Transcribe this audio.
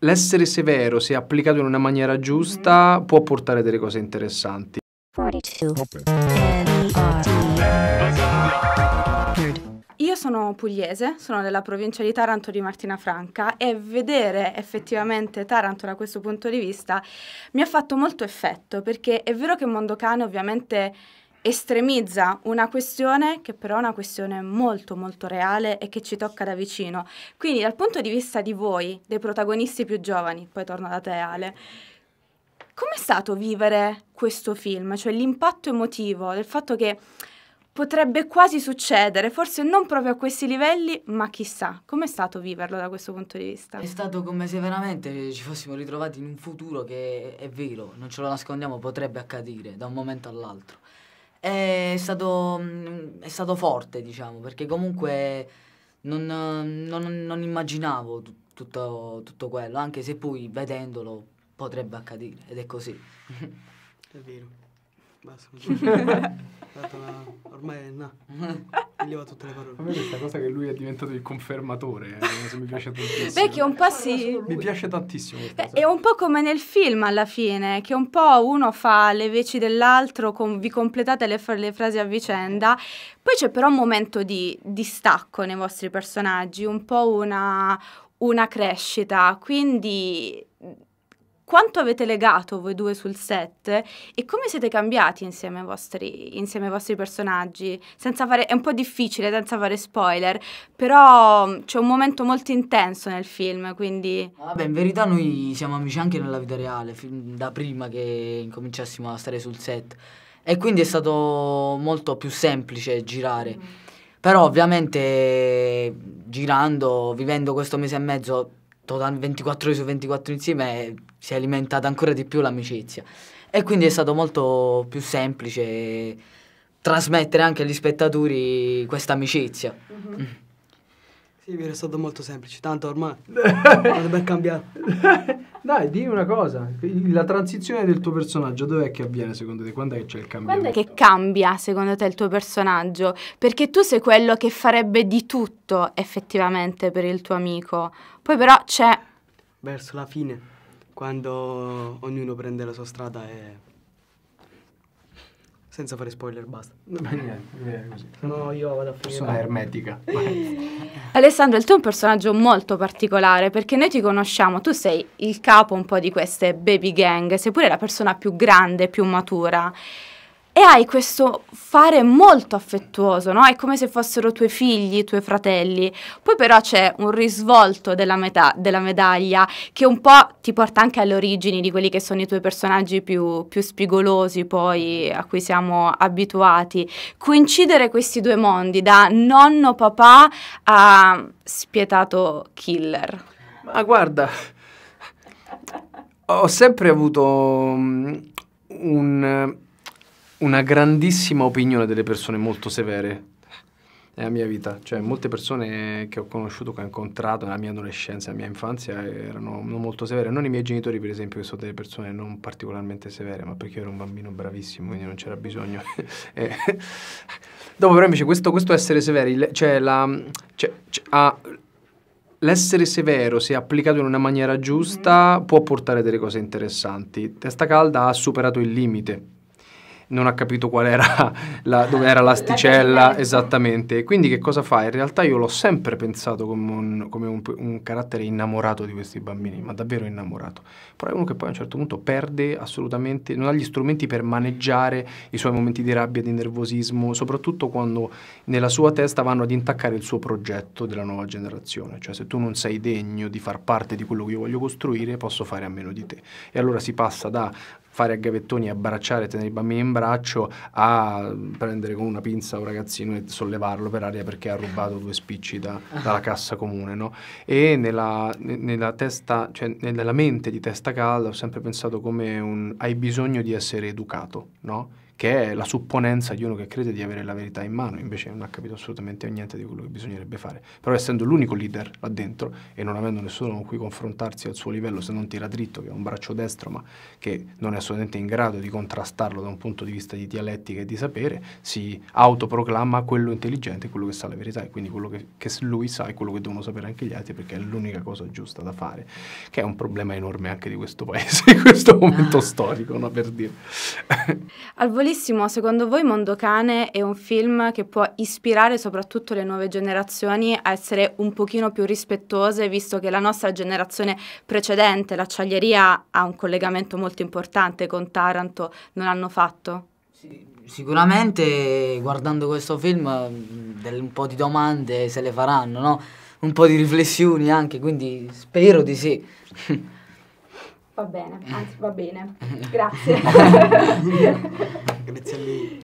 l'essere severo, se applicato in una maniera giusta, mm-hmm. può portare delle cose interessanti. 42. Io sono pugliese, sono della provincia di Taranto di Martina Franca e vedere effettivamente Taranto da questo punto di vista mi ha fatto molto effetto perché è vero che il mondo cane ovviamente estremizza una questione che però è una questione molto molto reale e che ci tocca da vicino. Quindi dal punto di vista di voi, dei protagonisti più giovani, poi torno da te Ale, com'è stato vivere questo film? Cioè l'impatto emotivo del fatto che potrebbe quasi succedere, forse non proprio a questi livelli, ma chissà, com'è stato viverlo da questo punto di vista? È stato come se veramente ci fossimo ritrovati in un futuro che è vero, non ce lo nascondiamo, potrebbe accadere da un momento all'altro è stato, mm, è stato forte, diciamo, perché comunque non, non, non immaginavo t- tutto, tutto quello, anche se poi vedendolo potrebbe accadere, ed è così. È vero. Basta. ormai è no. Pigliava tutte le parole. A me questa cosa che lui è diventato il confermatore eh, mi piace tantissimo. Perché un po' sì. Mi piace tantissimo. Beh, è un po' come nel film alla fine, che un po' uno fa le veci dell'altro, vi completate le, le, frasi a vicenda. Poi c'è però un momento di distacco nei vostri personaggi, un po' una, una crescita. Quindi quanto avete legato voi due sul set e come siete cambiati insieme ai vostri, insieme ai vostri personaggi. Fare, è un po' difficile senza fare spoiler, però mm, c'è un momento molto intenso nel film, quindi... Vabbè, ah, in verità noi siamo amici anche nella vita reale, da prima che incominciassimo a stare sul set. E quindi è stato molto più semplice girare. Mm. Però ovviamente girando, vivendo questo mese e mezzo, total- 24 ore su 24 insieme eh, si è alimentata ancora di più l'amicizia. E quindi è stato molto più semplice trasmettere anche agli spettatori questa amicizia. Mm-hmm. Mm. Sì, è stato molto semplice, tanto ormai dovrebbe cambiato. Dai, dimmi una cosa, la transizione del tuo personaggio dov'è che avviene secondo te? Quando è che c'è il cambiamento? Quando è che cambia secondo te il tuo personaggio? Perché tu sei quello che farebbe di tutto effettivamente per il tuo amico, poi però c'è... Verso la fine, quando ognuno prende la sua strada e senza fare spoiler, basta. Beh, niente, così. No, io vado a finire. Sono ermetica. Alessandro, il tuo è un personaggio molto particolare perché noi ti conosciamo, tu sei il capo un po' di queste baby gang, seppure la persona più grande, più matura e hai questo fare molto affettuoso, no? È come se fossero tuoi figli, tuoi fratelli. Poi però c'è un risvolto della, metà, della medaglia che un po' ti porta anche alle origini di quelli che sono i tuoi personaggi più, più spigolosi poi a cui siamo abituati. Coincidere questi due mondi, da nonno papà a spietato killer. Ma guarda, ho sempre avuto mm, un una grandissima opinione delle persone molto severe nella mia vita. Cioè, molte persone che ho conosciuto, che ho incontrato nella mia adolescenza, nella mia infanzia, erano molto severe. Non i miei genitori, per esempio, che sono delle persone non particolarmente severe, ma perché io ero un bambino bravissimo, quindi non c'era bisogno. Eh. Dopo, però, invece, questo, questo essere severi, cioè, cioè, cioè l'essere severo, se applicato in una maniera giusta, può portare delle cose interessanti. Testa calda ha superato il limite non ha capito qual era la, dove era l'asticella la esattamente. Quindi che cosa fa? In realtà io l'ho sempre pensato come, un, come un, un, carattere innamorato di questi bambini, ma davvero innamorato. Però è uno che poi a un certo punto perde assolutamente, non ha gli strumenti per maneggiare i suoi momenti di rabbia, di nervosismo, soprattutto quando nella sua testa vanno ad intaccare il suo progetto della nuova generazione. Cioè se tu non sei degno di far parte di quello che io voglio costruire, posso fare a meno di te. E allora si passa da fare a gavettoni, e abbracciare, e tenere i bambini in braccio, a prendere con una pinza un ragazzino e sollevarlo per aria perché ha rubato due spicci da, dalla cassa comune. No? E nella, nella, testa, cioè nella mente di testa calda ho sempre pensato come un hai bisogno di essere educato, no? che è la supponenza di uno che crede di avere la verità in mano, invece non ha capito assolutamente niente di quello che bisognerebbe fare. Però essendo l'unico leader là dentro e non avendo nessuno con cui confrontarsi al suo livello, se non tira dritto, che è un braccio destro, ma che non è assolutamente in grado di contrastarlo da un punto di vista di dialettica e di sapere, si autoproclama quello intelligente, quello che sa la verità e quindi quello che, che lui sa è quello che devono sapere anche gli altri perché è l'unica cosa giusta da fare, che è un problema enorme anche di questo paese in questo momento ah. storico, no, per dire. Al volo Piccolissimo, secondo voi Mondo Cane è un film che può ispirare soprattutto le nuove generazioni a essere un pochino più rispettose, visto che la nostra generazione precedente, l'acciaieria, ha un collegamento molto importante con Taranto, non hanno fatto? Sì, sicuramente guardando questo film mm, del, un po' di domande se le faranno, no? un po' di riflessioni anche, quindi spero di sì. Va bene, anzi va bene. Grazie. Grazie a lei.